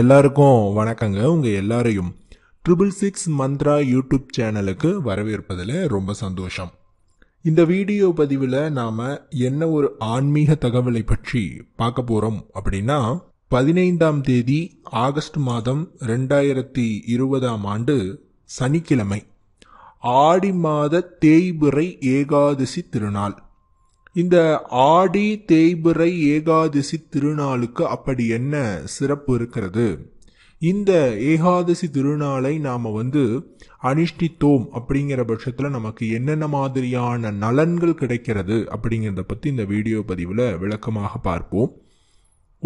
எல்லாருக்கும் வணக்கங்க உங்கள் எல்லாரையும் ட்ரிபிள் சிக்ஸ் மந்த்ரா யூடியூப் சேனலுக்கு வரவேற்பதில் ரொம்ப சந்தோஷம் இந்த வீடியோ பதிவில் நாம் என்ன ஒரு ஆன்மீக தகவலை பற்றி பார்க்க போகிறோம் அப்படின்னா பதினைந்தாம் தேதி ஆகஸ்ட் மாதம் ரெண்டாயிரத்தி இருபதாம் ஆண்டு சனிக்கிழமை ஆடி மாத தேய்பிறை ஏகாதசி திருநாள் இந்த ஆடி தேய்பிறை ஏகாதசி திருநாளுக்கு அப்படி என்ன சிறப்பு இருக்கிறது இந்த ஏகாதசி திருநாளை நாம் வந்து அனுஷ்டித்தோம் அப்படிங்கிற பட்சத்தில் நமக்கு என்னென்ன மாதிரியான நலன்கள் கிடைக்கிறது அப்படிங்கிறத பற்றி இந்த வீடியோ பதிவில் விளக்கமாக பார்ப்போம்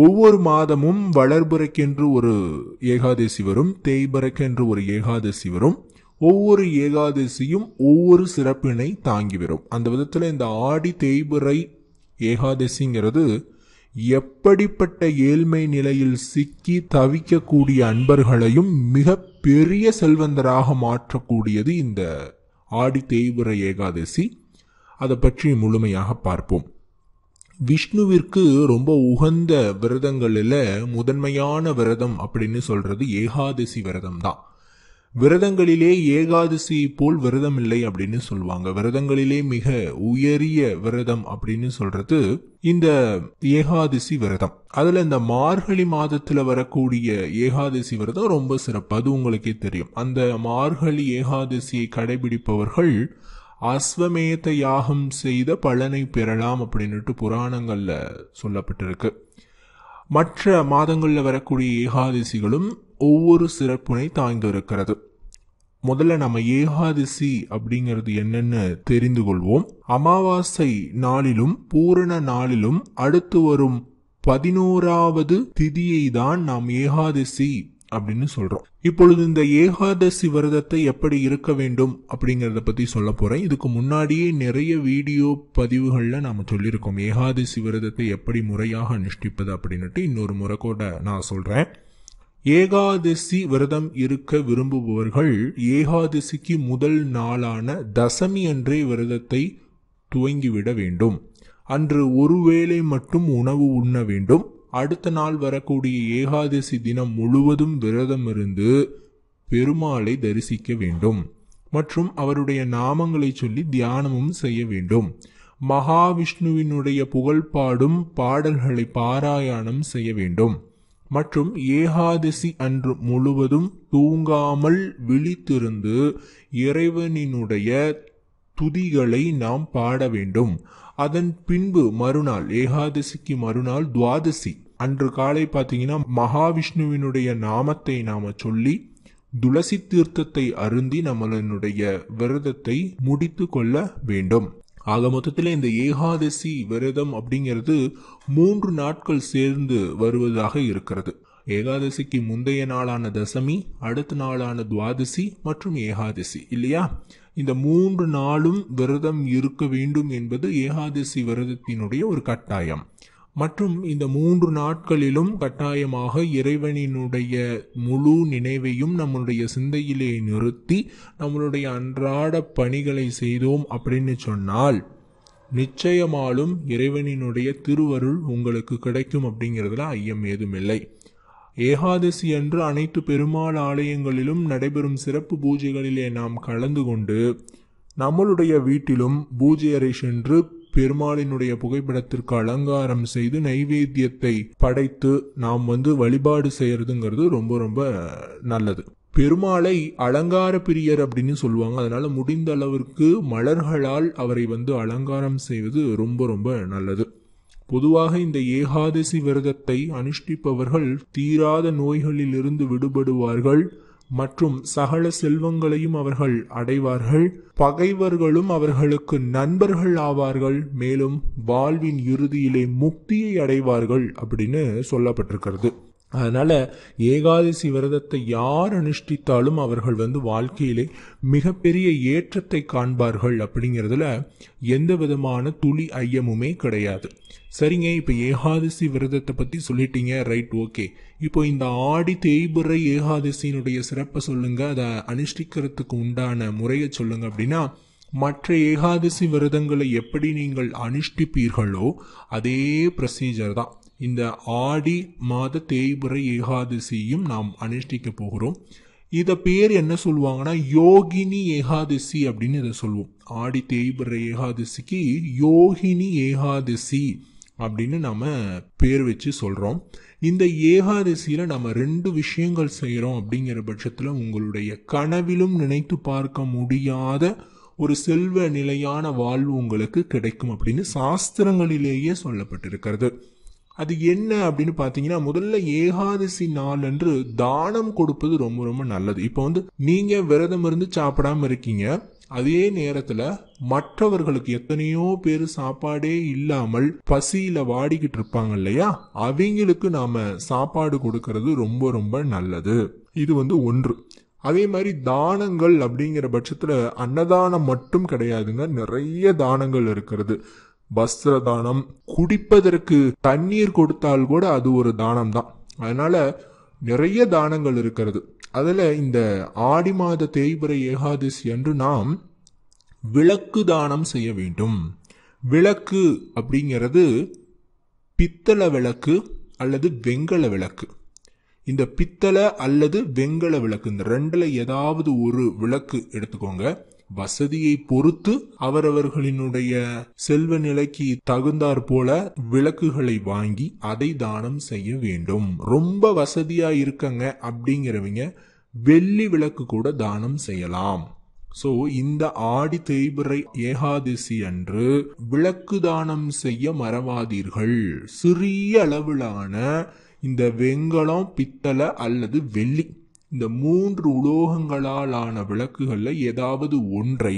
ஒவ்வொரு மாதமும் வளர்புரைக்கென்று ஒரு ஏகாதசி வரும் தேய்புரைக்கென்று ஒரு ஏகாதசி வரும் ஒவ்வொரு ஏகாதசியும் ஒவ்வொரு சிறப்பினை தாங்கி வரும் அந்த விதத்தில் இந்த ஆடி தேய்பிறை ஏகாதசிங்கிறது எப்படிப்பட்ட ஏழ்மை நிலையில் சிக்கி தவிக்கக்கூடிய அன்பர்களையும் மிக பெரிய செல்வந்தராக மாற்றக்கூடியது இந்த ஆடி தேய்பிற ஏகாதசி அதை பற்றி முழுமையாக பார்ப்போம் விஷ்ணுவிற்கு ரொம்ப உகந்த விரதங்களில் முதன்மையான விரதம் அப்படின்னு சொல்கிறது ஏகாதசி விரதம் தான் விரதங்களிலே ஏகாதசி போல் விரதம் இல்லை அப்படின்னு சொல்லுவாங்க விரதங்களிலே மிக உயரிய விரதம் அப்படின்னு சொல்றது இந்த ஏகாதசி விரதம் அதுல இந்த மார்கழி மாதத்துல வரக்கூடிய ஏகாதசி விரதம் ரொம்ப சிறப்பு அது உங்களுக்கே தெரியும் அந்த மார்கழி ஏகாதசியை கடைபிடிப்பவர்கள் அஸ்வமேத யாகம் செய்த பலனை பெறலாம் அப்படின்னுட்டு புராணங்கள்ல சொல்லப்பட்டிருக்கு மற்ற மாதங்களில் வரக்கூடிய ஏகாதசிகளும் ஒவ்வொரு சிறப்புனை தாய்ந்திருக்கிறது முதல்ல நம்ம ஏகாதசி அப்படிங்கிறது என்னன்னு தெரிந்து கொள்வோம் அமாவாசை நாளிலும் பூரண நாளிலும் அடுத்து வரும் பதினோராவது திதியை தான் நாம் ஏகாதசி அப்படின்னு சொல்றோம் இப்பொழுது இந்த ஏகாதசி விரதத்தை எப்படி இருக்க வேண்டும் அப்படிங்கிறத பத்தி சொல்ல போறேன் இதுக்கு முன்னாடியே நிறைய வீடியோ பதிவுகள்ல நாம சொல்லியிருக்கோம் ஏகாதசி விரதத்தை எப்படி முறையாக அனுஷ்டிப்பது அப்படின்னுட்டு இன்னொரு முறை கூட நான் சொல்றேன் ஏகாதசி விரதம் இருக்க விரும்புபவர்கள் ஏகாதசிக்கு முதல் நாளான தசமி அன்றே விரதத்தை துவங்கிவிட வேண்டும் அன்று ஒருவேளை மட்டும் உணவு உண்ண வேண்டும் அடுத்த நாள் வரக்கூடிய ஏகாதசி தினம் முழுவதும் விரதம் இருந்து பெருமாளை தரிசிக்க வேண்டும் மற்றும் அவருடைய நாமங்களை சொல்லி தியானமும் செய்ய வேண்டும் மகாவிஷ்ணுவினுடைய புகழ்பாடும் பாடல்களை பாராயணம் செய்ய வேண்டும் மற்றும் ஏகாதசி அன்று முழுவதும் தூங்காமல் விழித்திருந்து இறைவனினுடைய துதிகளை நாம் பாட வேண்டும் அதன் பின்பு மறுநாள் ஏகாதசிக்கு மறுநாள் துவாதசி அன்று காலை பார்த்தீங்கன்னா மகாவிஷ்ணுவினுடைய நாமத்தை நாம சொல்லி துளசி தீர்த்தத்தை அருந்தி நம்மளுடைய விரதத்தை முடித்து கொள்ள வேண்டும் ஆக மொத்தத்தில் இந்த ஏகாதசி விரதம் அப்படிங்கிறது மூன்று நாட்கள் சேர்ந்து வருவதாக இருக்கிறது ஏகாதசிக்கு முந்தைய நாளான தசமி அடுத்த நாளான துவாதசி மற்றும் ஏகாதசி இல்லையா இந்த மூன்று நாளும் விரதம் இருக்க வேண்டும் என்பது ஏகாதசி விரதத்தினுடைய ஒரு கட்டாயம் மற்றும் இந்த மூன்று நாட்களிலும் கட்டாயமாக இறைவனினுடைய முழு நினைவையும் நம்மளுடைய சிந்தையிலே நிறுத்தி நம்மளுடைய அன்றாட பணிகளை செய்தோம் அப்படின்னு சொன்னால் நிச்சயமாலும் இறைவனினுடைய திருவருள் உங்களுக்கு கிடைக்கும் அப்படிங்கிறதுல ஐயம் ஏதுமில்லை ஏகாதசி அன்று அனைத்து பெருமாள் ஆலயங்களிலும் நடைபெறும் சிறப்பு பூஜைகளிலே நாம் கலந்து கொண்டு நம்மளுடைய வீட்டிலும் பூஜை அறை சென்று பெருமாளினுடைய புகைப்படத்திற்கு அலங்காரம் செய்து நைவேத்தியத்தை படைத்து நாம் வந்து வழிபாடு செய்யறதுங்கிறது ரொம்ப ரொம்ப நல்லது பெருமாளை அலங்கார பிரியர் அப்படின்னு சொல்லுவாங்க அதனால முடிந்த அளவிற்கு மலர்களால் அவரை வந்து அலங்காரம் செய்வது ரொம்ப ரொம்ப நல்லது பொதுவாக இந்த ஏகாதசி விரதத்தை அனுஷ்டிப்பவர்கள் தீராத நோய்களிலிருந்து விடுபடுவார்கள் மற்றும் சகல செல்வங்களையும் அவர்கள் அடைவார்கள் பகைவர்களும் அவர்களுக்கு நண்பர்கள் ஆவார்கள் மேலும் வாழ்வின் இறுதியிலே முக்தியை அடைவார்கள் அப்படின்னு சொல்லப்பட்டிருக்கிறது அதனால் ஏகாதசி விரதத்தை யார் அனுஷ்டித்தாலும் அவர்கள் வந்து வாழ்க்கையிலே மிகப்பெரிய ஏற்றத்தை காண்பார்கள் அப்படிங்கிறதுல எந்த விதமான துளி ஐயமுமே கிடையாது சரிங்க இப்போ ஏகாதசி விரதத்தை பற்றி சொல்லிட்டீங்க ரைட் ஓகே இப்போ இந்த ஆடி தேய்புரை ஏகாதசியினுடைய சிறப்பை சொல்லுங்கள் அதை அனுஷ்டிக்கிறதுக்கு உண்டான முறையை சொல்லுங்கள் அப்படின்னா மற்ற ஏகாதசி விரதங்களை எப்படி நீங்கள் அனுஷ்டிப்பீர்களோ அதே ப்ரொசீஜர் தான் இந்த ஆடி மாத தேய்பிறை ஏகாதசியும் நாம் அனுஷ்டிக்க போகிறோம் இதை பேர் என்ன சொல்லுவாங்கன்னா யோகினி ஏகாதசி அப்படின்னு இதை சொல்லுவோம் ஆடி தேய்பிறை ஏகாதசிக்கு யோகினி ஏகாதசி அப்படின்னு நம்ம பேர் வச்சு சொல்கிறோம் இந்த ஏகாதசியில் நம்ம ரெண்டு விஷயங்கள் செய்கிறோம் அப்படிங்கிற பட்சத்தில் உங்களுடைய கனவிலும் நினைத்து பார்க்க முடியாத ஒரு செல்வ நிலையான வாழ்வு உங்களுக்கு கிடைக்கும் அப்படின்னு சாஸ்திரங்களிலேயே சொல்லப்பட்டிருக்கிறது அது என்ன அப்படின்னு பார்த்தீங்கன்னா முதல்ல ஏகாதசி நாள் என்று தானம் கொடுப்பது ரொம்ப ரொம்ப நல்லது இப்போ வந்து நீங்கள் விரதம் இருந்து சாப்பிடாம இருக்கீங்க அதே நேரத்தில் மற்றவர்களுக்கு எத்தனையோ பேர் சாப்பாடே இல்லாமல் பசியில் வாடிக்கிட்டு இருப்பாங்க இல்லையா அவங்களுக்கு நாம் சாப்பாடு கொடுக்கறது ரொம்ப ரொம்ப நல்லது இது வந்து ஒன்று அதே மாதிரி தானங்கள் அப்படிங்கிற பட்சத்தில் அன்னதானம் மட்டும் கிடையாதுங்க நிறைய தானங்கள் இருக்கிறது வஸ்திர தானம் குடிப்பதற்கு தண்ணீர் கொடுத்தால் கூட அது ஒரு தானம் தான் அதனால நிறைய தானங்கள் இருக்கிறது அதில் இந்த ஆடி மாத தேய்பிரை ஏகாதசி என்று நாம் விளக்கு தானம் செய்ய வேண்டும் விளக்கு அப்படிங்கிறது பித்தளை விளக்கு அல்லது வெங்கல விளக்கு இந்த பித்தளை அல்லது வெங்கல விளக்கு இந்த ரெண்டில் ஏதாவது ஒரு விளக்கு எடுத்துக்கோங்க வசதியை பொறுத்து அவரவர்களினுடைய செல்வ நிலைக்கு தகுந்தாற் போல விளக்குகளை வாங்கி அதை தானம் செய்ய வேண்டும் ரொம்ப வசதியா இருக்கங்க அப்படிங்கிறவங்க வெள்ளி விளக்கு கூட தானம் செய்யலாம் ஸோ இந்த ஆடி தேய்பிறை ஏகாதசி அன்று விளக்கு தானம் செய்ய மறவாதீர்கள் சிறிய அளவிலான இந்த வெங்கலம் பித்தளை அல்லது வெள்ளி இந்த மூன்று உலோகங்களாலான விளக்குகளில் ஏதாவது ஒன்றை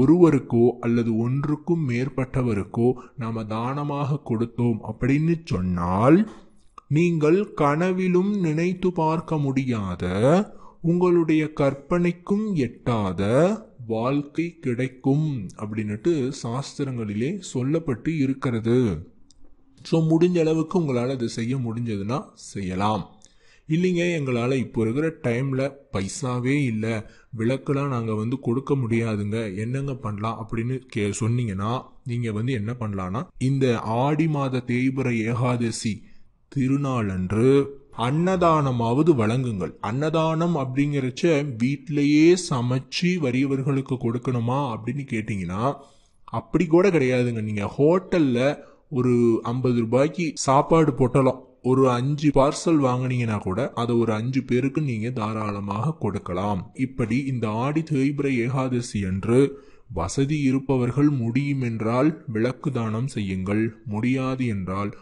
ஒருவருக்கோ அல்லது ஒன்றுக்கும் மேற்பட்டவருக்கோ நாம் தானமாக கொடுத்தோம் அப்படின்னு சொன்னால் நீங்கள் கனவிலும் நினைத்து பார்க்க முடியாத உங்களுடைய கற்பனைக்கும் எட்டாத வாழ்க்கை கிடைக்கும் அப்படின்னுட்டு சாஸ்திரங்களிலே சொல்லப்பட்டு இருக்கிறது ஸோ முடிஞ்ச அளவுக்கு உங்களால் அதை செய்ய முடிஞ்சதுன்னா செய்யலாம் இல்லைங்க எங்களால் இப்போ இருக்கிற டைமில் பைசாவே இல்லை விளக்கெலாம் நாங்கள் வந்து கொடுக்க முடியாதுங்க என்னங்க பண்ணலாம் அப்படின்னு கே சொன்னீங்கன்னா நீங்கள் வந்து என்ன பண்ணலான்னா இந்த ஆடி மாத தேய்பிர ஏகாதசி திருநாளன்று அன்னதானமாவது வழங்குங்கள் அன்னதானம் அப்படிங்கிறச்ச வீட்டிலையே சமைச்சு வறியவர்களுக்கு கொடுக்கணுமா அப்படின்னு கேட்டிங்கன்னா அப்படி கூட கிடையாதுங்க நீங்கள் ஹோட்டலில் ஒரு ஐம்பது ரூபாய்க்கு சாப்பாடு போட்டலாம் ஒரு அஞ்சு பார்சல் வாங்கினீங்கன்னா கூட அதை ஒரு அஞ்சு பேருக்கு நீங்க தாராளமாக கொடுக்கலாம் இப்படி இந்த ஆடி தேய்பிர ஏகாதசி அன்று வசதி இருப்பவர்கள் முடியும் என்றால் விளக்கு தானம் செய்யுங்கள் முடியாது என்றால்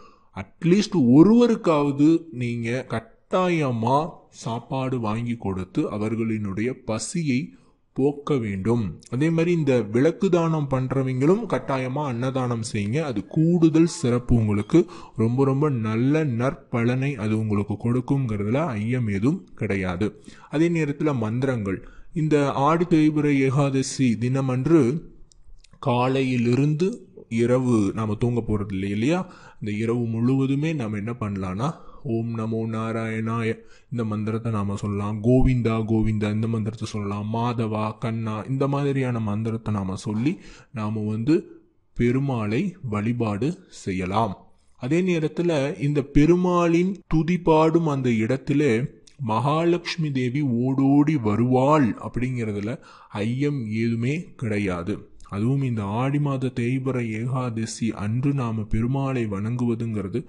அட்லீஸ்ட் ஒருவருக்காவது நீங்க கட்டாயமா சாப்பாடு வாங்கி கொடுத்து அவர்களினுடைய பசியை போக்க வேண்டும் அதே மாதிரி இந்த விளக்கு தானம் பண்ணுறவங்களும் கட்டாயமாக அன்னதானம் செய்யுங்க அது கூடுதல் சிறப்பு உங்களுக்கு ரொம்ப ரொம்ப நல்ல நற்பலனை அது உங்களுக்கு கொடுக்குங்கிறதுல ஐயம் எதுவும் கிடையாது அதே நேரத்தில் மந்திரங்கள் இந்த ஆடி தேய்பிரை ஏகாதசி தினமன்று காலையிலிருந்து இரவு நாம் தூங்க போகிறது இல்லை இல்லையா இந்த இரவு முழுவதுமே நாம் என்ன பண்ணலான்னா ஓம் நமோ நாராயணாய இந்த மந்திரத்தை நாம் சொல்லலாம் கோவிந்தா கோவிந்தா இந்த மந்திரத்தை சொல்லலாம் மாதவா கண்ணா இந்த மாதிரியான மந்திரத்தை நாம் சொல்லி நாம் வந்து பெருமாளை வழிபாடு செய்யலாம் அதே நேரத்தில் இந்த பெருமாளின் துதிப்பாடும் அந்த இடத்துல மகாலட்சுமி தேவி ஓடோடி வருவாள் அப்படிங்கிறதுல ஐயம் ஏதுமே கிடையாது அதுவும் இந்த ஆடி மாத தேய்பிற ஏகாதசி அன்று நாம் பெருமாளை வணங்குவதுங்கிறது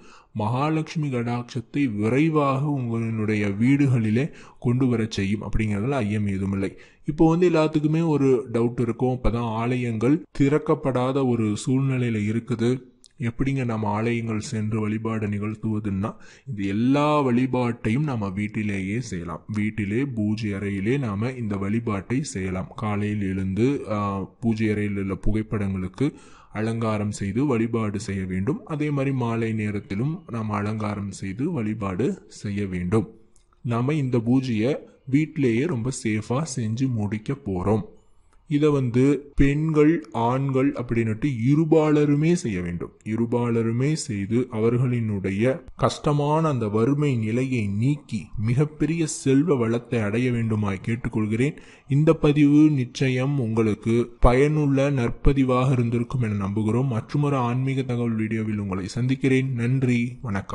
மகாலட்சுமி கடாட்சத்தை விரைவாக உங்களுடைய வீடுகளிலே கொண்டு வர செய்யும் அப்படிங்கிறதுல ஐயம் ஏதுமில்லை இப்போ வந்து எல்லாத்துக்குமே ஒரு டவுட் இருக்கும் இப்போ தான் ஆலயங்கள் திறக்கப்படாத ஒரு சூழ்நிலையில் இருக்குது எப்படிங்க நம்ம ஆலயங்கள் சென்று வழிபாடு நிகழ்த்துவதுன்னா இது எல்லா வழிபாட்டையும் நம்ம வீட்டிலேயே செய்யலாம் வீட்டிலே பூஜை அறையிலே நாம் இந்த வழிபாட்டை செய்யலாம் காலையில் எழுந்து பூஜை அறையில் உள்ள புகைப்படங்களுக்கு அலங்காரம் செய்து வழிபாடு செய்ய வேண்டும் அதே மாதிரி மாலை நேரத்திலும் நாம் அலங்காரம் செய்து வழிபாடு செய்ய வேண்டும் நாம் இந்த பூஜையை வீட்டிலேயே ரொம்ப சேஃபாக செஞ்சு முடிக்க போகிறோம் இதை வந்து பெண்கள் ஆண்கள் அப்படின்னுட்டு இருபாலருமே செய்ய வேண்டும் இருபாலருமே செய்து அவர்களினுடைய கஷ்டமான அந்த வறுமை நிலையை நீக்கி மிகப்பெரிய செல்வ வளத்தை அடைய வேண்டுமாய் கேட்டுக்கொள்கிறேன் இந்த பதிவு நிச்சயம் உங்களுக்கு பயனுள்ள நற்பதிவாக இருந்திருக்கும் என நம்புகிறோம் மற்றொரு ஆன்மீக தகவல் வீடியோவில் உங்களை சந்திக்கிறேன் நன்றி வணக்கம்